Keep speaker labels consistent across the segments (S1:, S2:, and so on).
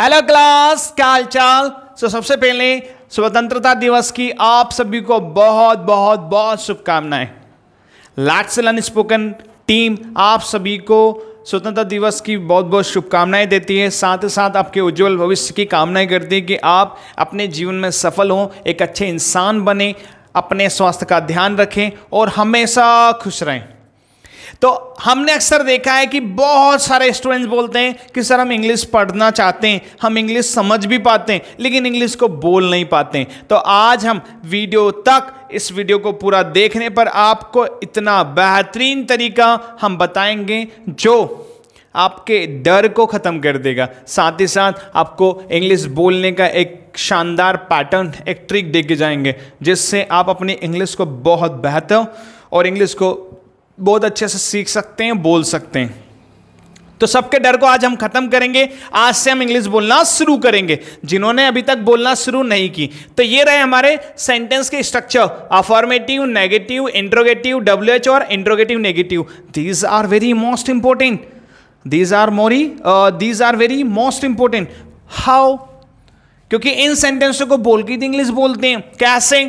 S1: hello class क्या हाल चाल सो सबसे पहले स्वतंत्रता दिवस की आप सभी को बहुत बहुत बहुत शुभकामनाएं लाट्स एंड स्पोकन टीम आप सभी को स्वतंत्रता दिवस की बहुत बहुत शुभकामनाएं देती है साथ ही साथ आपके उज्जवल भविष्य की कामनाएं करती है कि आप अपने जीवन में सफल हों एक अच्छे इंसान बने अपने स्वास्थ्य का ध्यान रखें और हमेशा खुश रहें तो हमने अक्सर देखा है कि बहुत सारे स्टूडेंट्स बोलते हैं कि सर हम इंग्लिश पढ़ना चाहते हैं हम इंग्लिश समझ भी पाते हैं लेकिन इंग्लिश को बोल नहीं पाते तो आज हम वीडियो तक इस वीडियो को पूरा देखने पर आपको इतना बेहतरीन तरीका हम बताएंगे जो आपके डर को ख़त्म कर देगा साथ ही साथ आपको इंग्लिश बोलने का एक शानदार पैटर्न एक ट्रिक दे के जाएंगे जिससे आप अपनी इंग्लिश को बहुत बेहतर और इंग्लिश को बहुत अच्छे से सीख सकते हैं बोल सकते हैं तो सबके डर को आज हम खत्म करेंगे आज से हम इंग्लिश बोलना शुरू करेंगे जिन्होंने अभी तक बोलना शुरू नहीं की तो ये रहे हमारे सेंटेंस के structure affirmative negative interrogative W H और interrogative negative these are very most important these are more these are very most important how क्योंकि इन सेंटेंसों को बोल तो इंग्लिश बोलते हैं कैसे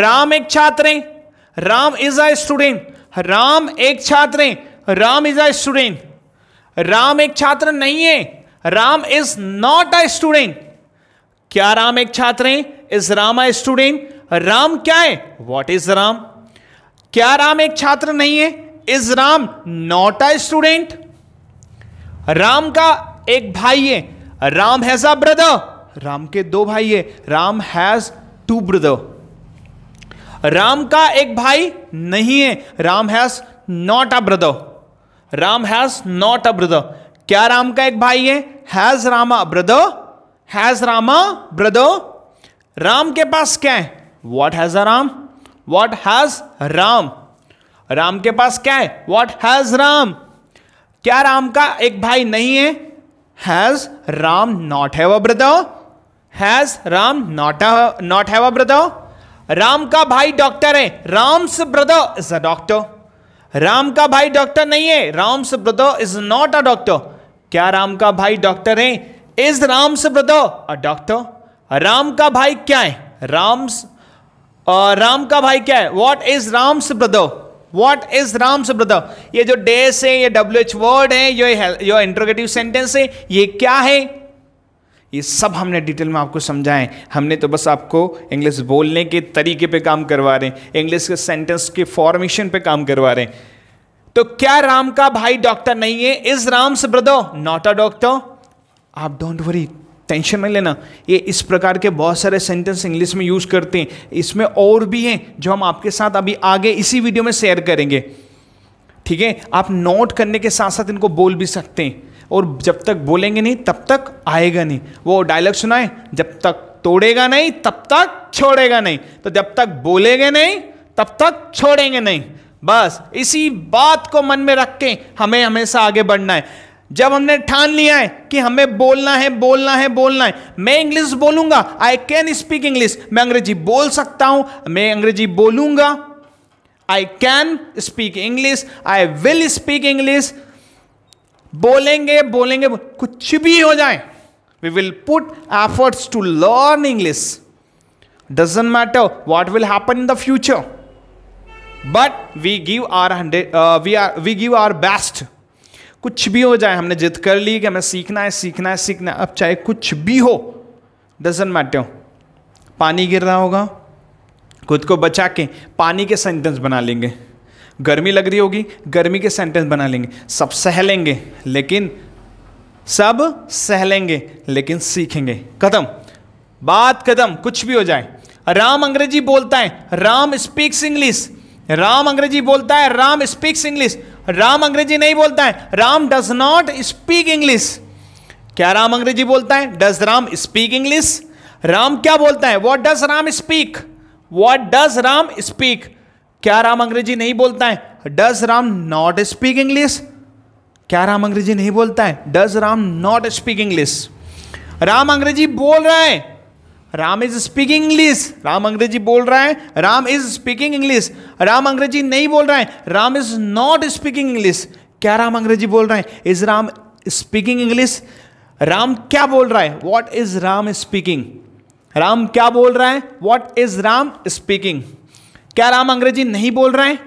S1: राम एक छात्र है Ram is a student Ram एक छात्र है Ram is a student Ram एक छात्र नहीं है Ram is not a student क्या राम एक छात्र है is Ram a student Ram क्या है वॉट इज राम क्या राम एक छात्र नहीं है is Ram not a student Ram का एक भाई है Ram has a brother Ram के दो भाई है Ram has two brother Ram का एक भाई नहीं है Ram has not a brother Ram has not a brother क्या राम का एक भाई है has Rama brother has Rama brother Ram के पास क्या है what has a Ram what has Ram Ram के पास क्या है वॉट हैज राम क्या राम का एक भाई नहीं है हैज राम नॉट है brother has Ram not not है ब्रदर राम का भाई डॉक्टर है Ram's brother is a doctor Ram का भाई डॉक्टर नहीं है Ram's brother is not a doctor क्या राम का भाई डॉक्टर है is Ram's brother a doctor Ram का भाई क्या है राम्स राम का भाई क्या है what is Ram's brother what is Ram's brother ये जो डेस है ये डब्ल्यू एच वर्ड है ये इंट्रोगेटिव सेंटेंस है ये क्या है ये सब हमने डिटेल में आपको समझाएं हमने तो बस आपको इंग्लिश बोलने के तरीके पे काम करवा रहे हैं इंग्लिश के सेंटेंस के फॉर्मेशन पे काम करवा रहे हैं तो क्या राम का भाई डॉक्टर नहीं है is Ram's brother not a doctor आप डोंट वरी टेंशन नहीं लेना ये इस प्रकार के बहुत सारे सेंटेंस इंग्लिश में यूज़ करते हैं इसमें और भी हैं जो हम आपके साथ अभी आगे इसी वीडियो में शेयर करेंगे ठीक है आप नोट करने के साथ साथ इनको बोल भी सकते हैं और जब तक बोलेंगे नहीं तब तक आएगा नहीं वो डायलॉग सुनाए जब तक तोड़ेगा नहीं तब तक छोड़ेगा नहीं तो जब तक बोलेंगे नहीं तब तक छोड़ेंगे नहीं बस इसी बात को मन में रख के हमें हमेशा आगे बढ़ना है जब हमने ठान लिया है कि हमें बोलना है बोलना है बोलना है मैं इंग्लिश बोलूंगा आई कैन स्पीक इंग्लिश मैं अंग्रेजी बोल सकता हूं मैं अंग्रेजी बोलूंगा I can speak English I will speak English बोलेंगे बोलेंगे कुछ भी हो जाए we will put efforts to learn English doesn't matter what will happen in the future but we give our hundred we are we give our best कुछ भी हो जाए हमने जिद कर ली कि हमें सीखना है सीखना है सीखना है अब चाहे कुछ भी हो डजेंट मैटर पानी गिर रहा होगा खुद को बचा के पानी के सेंटेंस बना लेंगे गर्मी लग रही होगी गर्मी के सेंटेंस बना लेंगे सब सह लेंगे लेकिन सब सह लेंगे लेकिन सीखेंगे कदम बात कदम कुछ भी हो जाए राम अंग्रेजी बोलता है राम स्पीक्स इंग्लिश राम अंग्रेजी बोलता है राम स्पीक्स इंग्लिश राम अंग्रेजी नहीं बोलता है Ram does not speak English क्या राम अंग्रेजी बोलता है does Ram speak English Ram क्या बोलता है what does Ram speak what does Ram speak क्या राम अंग्रेजी नहीं बोलता है does Ram not speak English क्या राम अंग्रेजी नहीं बोलता है does Ram not speak English Ram अंग्रेजी बोल रहा है Ram is speaking English Ram अंग्रेजी बोल रहा है Ram is speaking English Ram अंग्रेजी नहीं बोल रहा है Ram is not speaking English क्या राम अंग्रेजी बोल रहा है is Ram speaking English Ram क्या बोल रहा है what is Ram speaking Ram क्या बोल रहा है वॉट इज राम स्पीकिंग क्या राम अंग्रेजी नहीं बोल रहे हैं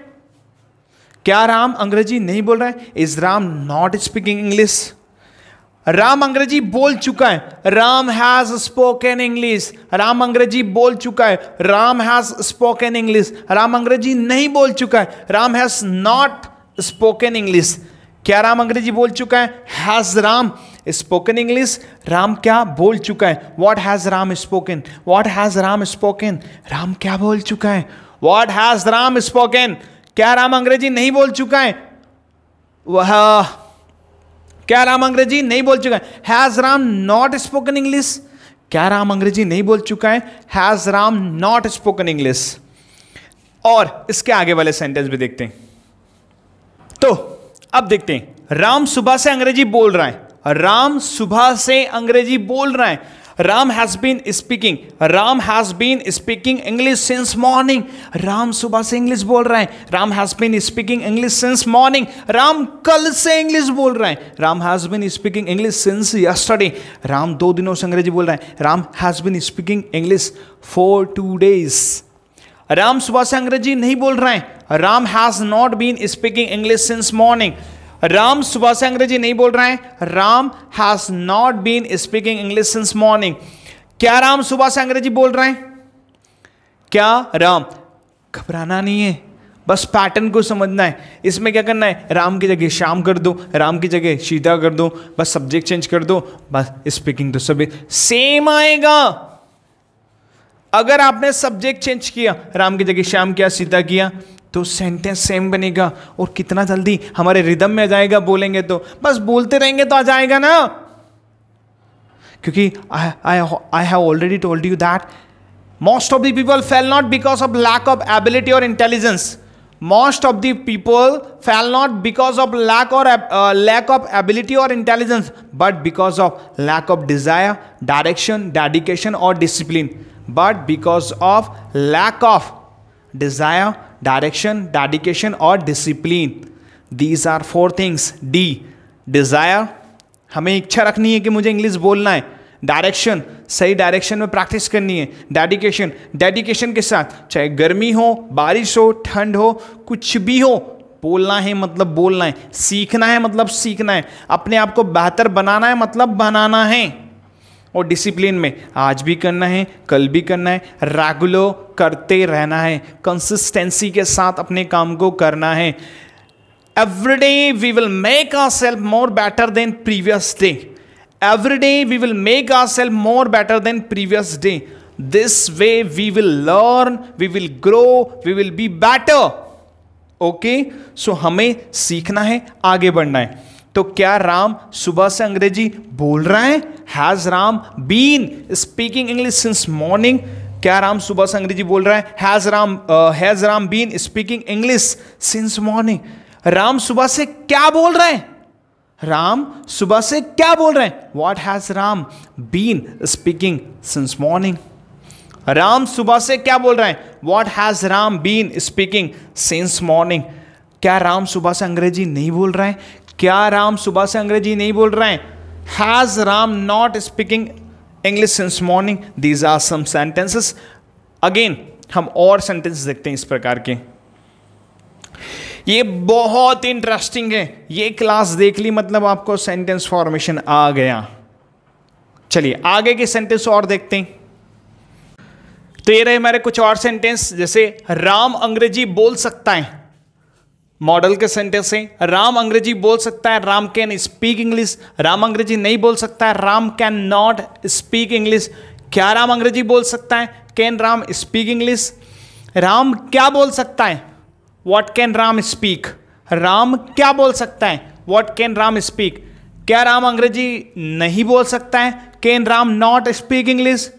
S1: क्या राम अंग्रेजी नहीं बोल रहे हैं is Ram not speaking English Ram अंग्रेजी बोल चुका है Ram has spoken English Ram अंग्रेजी बोल चुका है Ram has spoken English Ram अंग्रेजी नहीं बोल चुका है Ram has not spoken English क्या राम अंग्रेजी बोल चुका है has Ram spoken English Ram क्या बोल चुका है what has Ram spoken what has Ram spoken Ram क्या बोल चुका है वॉट हैज राम स्पोकन क्या राम अंग्रेजी नहीं बोल चुका है वह क्या राम अंग्रेजी नहीं बोल चुका has Ram not spoken English क्या राम अंग्रेजी नहीं बोल चुका है has Ram not spoken English और इसके आगे वाले सेंटेंस भी देखते हैं तो अब देखते हैं राम सुबह से अंग्रेजी बोल रहा है राम सुबह से अंग्रेजी बोल रहा है Ram has been speaking Ram has been speaking English since morning Ram सुबह से इंग्लिश बोल रहे हैं Ram has been speaking English since morning Ram कल से इंग्लिश बोल रहे हैं Ram has been speaking English since yesterday Ram दो दिनों से अंग्रेजी बोल रहे हैं Ram has been speaking English for two days Ram सुबह से अंग्रेजी नहीं बोल रहे हैं Ram has not been speaking English since morning Ram सुबह से अंग्रेजी नहीं बोल रहे हैं Ram has not been speaking English since morning क्या राम सुबह से अंग्रेजी बोल रहे हैं क्या राम घबराना नहीं है बस पैटर्न को समझना है इसमें क्या करना है राम की जगह शाम कर दो राम की जगह सीधा कर दो बस सब्जेक्ट चेंज कर दो बस स्पीकिंग तो सभी सेम आएगा अगर आपने सब्जेक्ट चेंज किया राम की जगह श्याम किया सीधा किया तो सेंटेंस सेम बनेगा और कितना जल्दी हमारे रिदम में आ जाएगा बोलेंगे तो बस बोलते रहेंगे तो आ जाएगा ना क्योंकि I have already told you that most of the people fail not because of lack of ability और intelligence most of the people fail not because of lack और लैक ऑफ एबिलिटी और intelligence but because of lack of desire direction dedication और discipline but because of lack of desire direction dedication और discipline these are four things D desire हमें इच्छा रखनी है कि मुझे इंग्लिश बोलना है डायरेक्शन सही डायरेक्शन में प्रैक्टिस करनी है डेडिकेशन डेडिकेशन के साथ चाहे गर्मी हो बारिश हो ठंड हो कुछ भी हो बोलना है मतलब बोलना है सीखना है मतलब सीखना है अपने आप को बेहतर बनाना है मतलब बनाना है और डिसिप्लिन में आज भी करना है कल भी करना है रेगुलर करते रहना है कंसिस्टेंसी के साथ अपने काम को करना है everyday we will make our self more better than previous day everyday we will make our self more better than previous day this way we will learn we will grow we will be better okay so हमें सीखना है आगे बढ़ना है तो क्या राम सुबह से अंग्रेजी बोल रहा है has Ram been speaking English since morning क्या राम सुबह से अंग्रेजी बोल रहा है has Ram has uh, Ram been speaking English since morning Ram सुबह से क्या बोल रहे हैं राम सुबह से क्या बोल रहे हैं what has Ram been speaking since morning Ram सुबह से क्या बोल रहे हैं what has Ram been speaking since morning क्या राम सुबह से अंग्रेजी नहीं बोल रहे हैं क्या राम सुबह से अंग्रेजी नहीं बोल रहे हैं has Ram not speaking English since morning these are some sentences again हम और सेंटेंसेस देखते हैं इस प्रकार के ये बहुत इंटरेस्टिंग है ये क्लास देख ली मतलब आपको सेंटेंस फॉर्मेशन आ गया चलिए आगे के सेंटेंस और देखते हैं तो ये रहे हमारे कुछ और सेंटेंस जैसे राम अंग्रेजी बोल सकता है मॉडल के सेंटेंस हैं राम अंग्रेजी बोल सकता है Ram can speak English Ram अंग्रेजी नहीं बोल सकता है Ram can not speak English क्या राम अंग्रेजी बोल सकता है can Ram speak English Ram क्या बोल सकता है what can Ram speak Ram क्या बोल सकता है वॉट कैन राम स्पीक क्या राम अंग्रेजी नहीं बोल सकता है can Ram not speak English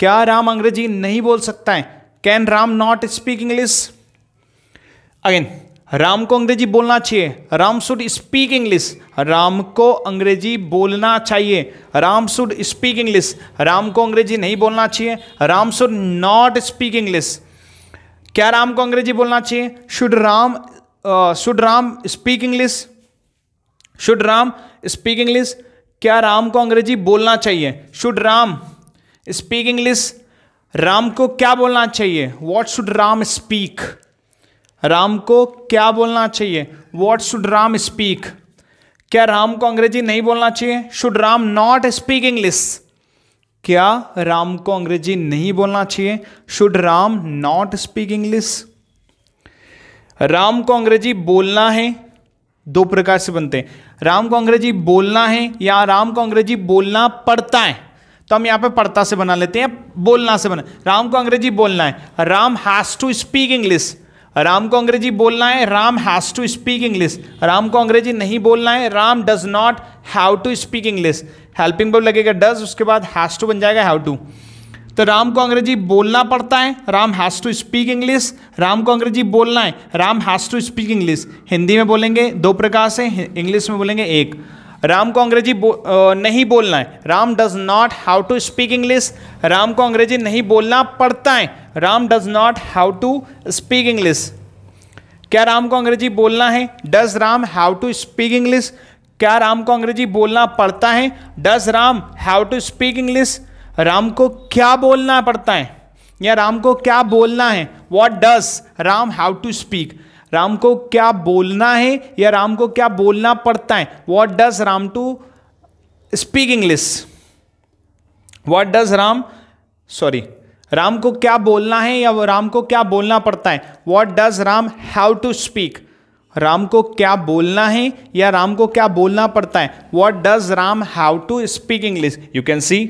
S1: क्या राम अंग्रेजी नहीं बोल सकता है can Ram not speak English again Ram को अंग्रेजी बोलना चाहिए Ram should speak English Ram को अंग्रेजी बोलना चाहिए Ram should speak English Ram को अंग्रेजी नहीं बोलना चाहिए Ram should not speak English क्या राम को अंग्रेजी बोलना चाहिए should Ram should Ram speak English should Ram speak English क्या राम को अंग्रेजी बोलना चाहिए should Ram speak English Ram को क्या बोलना चाहिए what should Ram speak Ram को क्या बोलना चाहिए वॉट शुड राम स्पीक क्या राम को अंग्रेजी नहीं बोलना चाहिए should Ram not speak English क्या राम को अंग्रेजी नहीं बोलना चाहिए should Ram not speak English Ram को अंग्रेजी बोलना है दो प्रकार से बनते हैं राम को अंग्रेजी बोलना है या राम को अंग्रेजी बोलना पड़ता है तो हम यहां पे पड़ता से बना लेते हैं बोलना से बना राम को अंग्रेजी बोलना है Ram has to speak English Ram को अंग्रेजी बोलना है Ram has to speak English Ram को अंग्रेजी नहीं बोलना है Ram does not have to speak English helping बब लगेगा डज उसके बाद हैज़ टू बन जाएगा हैव टू तो राम को अंग्रेजी बोलना पड़ता है Ram has to speak English Ram को अंग्रेजी बोलना है Ram has to speak English Hindi में बोलेंगे दो प्रकार से इंग्लिश में बोलेंगे एक राम को अंग्रेजी बो, नहीं बोलना है Ram does not how to speak English Ram को अंग्रेजी नहीं बोलना पड़ता है Ram does not how to speak English क्या राम को अंग्रेजी बोलना है does Ram how to speak English क्या राम को अंग्रेजी बोलना पड़ता है does Ram have to speak English Ram को क्या बोलना पड़ता है या राम को क्या बोलना है what does Ram have to speak Ram को क्या बोलना है या राम को क्या बोलना पड़ता है what does Ram to speak English what does Ram sorry Ram को क्या बोलना है या राम को क्या बोलना पड़ता है what does Ram have to speak Ram को क्या बोलना है या राम को क्या बोलना पड़ता है what does Ram have to speak English you can see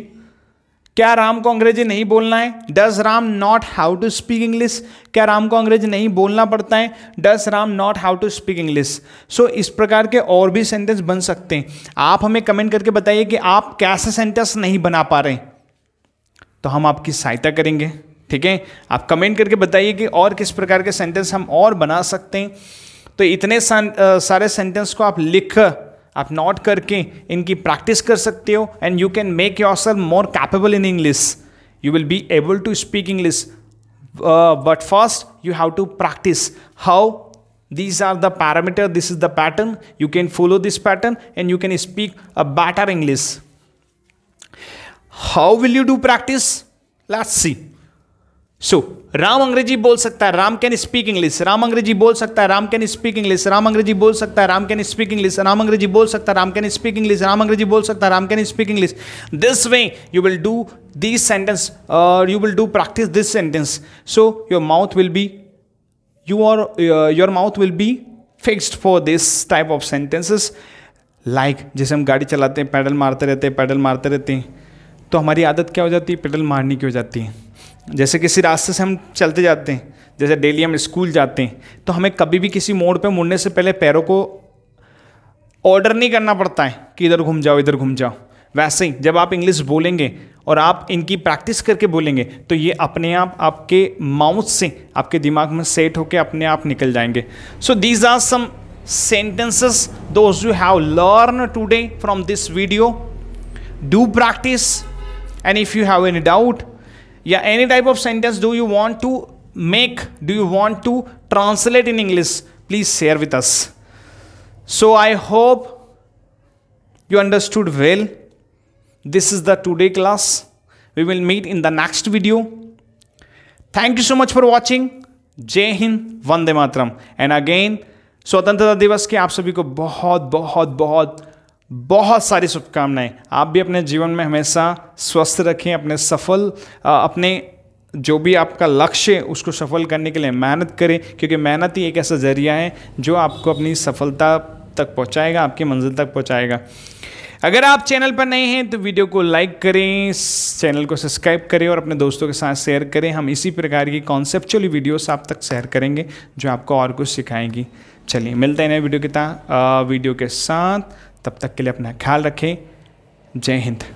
S1: क्या राम को अंग्रेजी नहीं बोलना है does Ram not how to speak English क्या राम को अंग्रेजी नहीं बोलना पड़ता है does Ram not how to speak English so इस प्रकार के और भी सेंटेंस बन सकते हैं आप हमें कमेंट करके बताइए कि आप कैसे सेंटेंस नहीं बना पा रहे तो हम आपकी सहायता करेंगे ठीक है आप कमेंट करके बताइए कि और किस प्रकार के सेंटेंस हम और बना सकते हैं तो इतने सारे सेंटेंस को आप लिख आप नोट करके इनकी प्रैक्टिस कर सकते हो and you can make yourself more capable in English you will be able to speak English but first you have to practice how these are the parameter this is the pattern you can follow this pattern and you can speak a better English how will you do practice let's see so so, Ram अंग्रेजी बोल सकता है Ram can speak English Ram अंग्रेजी बोल सकता है Ram can speak English Ram अंग्रेजी बोल सकता है Ram can speak English Ram अंग्रेजी बोल सकता है Ram can speak English Ram अंग्रेजी बोल सकता है Ram can speak English this way you will do this sentence और you will do practice this sentence so your mouth will be you are your mouth will be fixed for this type of sentences like जैसे हम गाड़ी चलाते हैं pedal मारते रहते हैं pedal मारते रहते हैं तो हमारी आदत क्या हो जाती है पैडल मारने की हो जाती है जैसे किसी रास्ते से हम चलते जाते हैं जैसे डेली हम स्कूल जाते हैं तो हमें कभी भी किसी मोड़ पे मुड़ने से पहले पैरों को ऑर्डर नहीं करना पड़ता है कि इधर घूम जाओ इधर घूम जाओ वैसे ही जब आप इंग्लिश बोलेंगे और आप इनकी प्रैक्टिस करके बोलेंगे तो ये अपने आप आपके माउथ से आपके दिमाग में सेट होकर अपने आप निकल जाएंगे so these are some sentences those you have learn today from this video do practice and if you have any doubt yeah any type of sentence do you want to make do you want to translate in english please share with us so i hope you understood well this is the today class we will meet in the next video thank you so much for watching जय हिंद वंदे मातरम and again स्वतंत्रता दिवस के आप सभी को बहुत बहुत बहुत बहुत सारी शुभकामनाएं आप भी अपने जीवन में हमेशा स्वस्थ रखें अपने सफल अपने जो भी आपका लक्ष्य है उसको सफल करने के लिए मेहनत करें क्योंकि मेहनत ही एक ऐसा ज़रिया है जो आपको अपनी सफलता तक पहुंचाएगा आपकी मंजिल तक पहुंचाएगा अगर आप चैनल पर नए हैं तो वीडियो को लाइक करें चैनल को सब्सक्राइब करें और अपने दोस्तों के साथ शेयर करें हम इसी प्रकार की कॉन्सेप्चुअली वीडियोस आप तक शेयर करेंगे जो आपको और कुछ सिखाएंगी चलिए मिलते हैं नए वीडियो के वीडियो के साथ तब तक के लिए अपना ख्याल रखें जय हिंद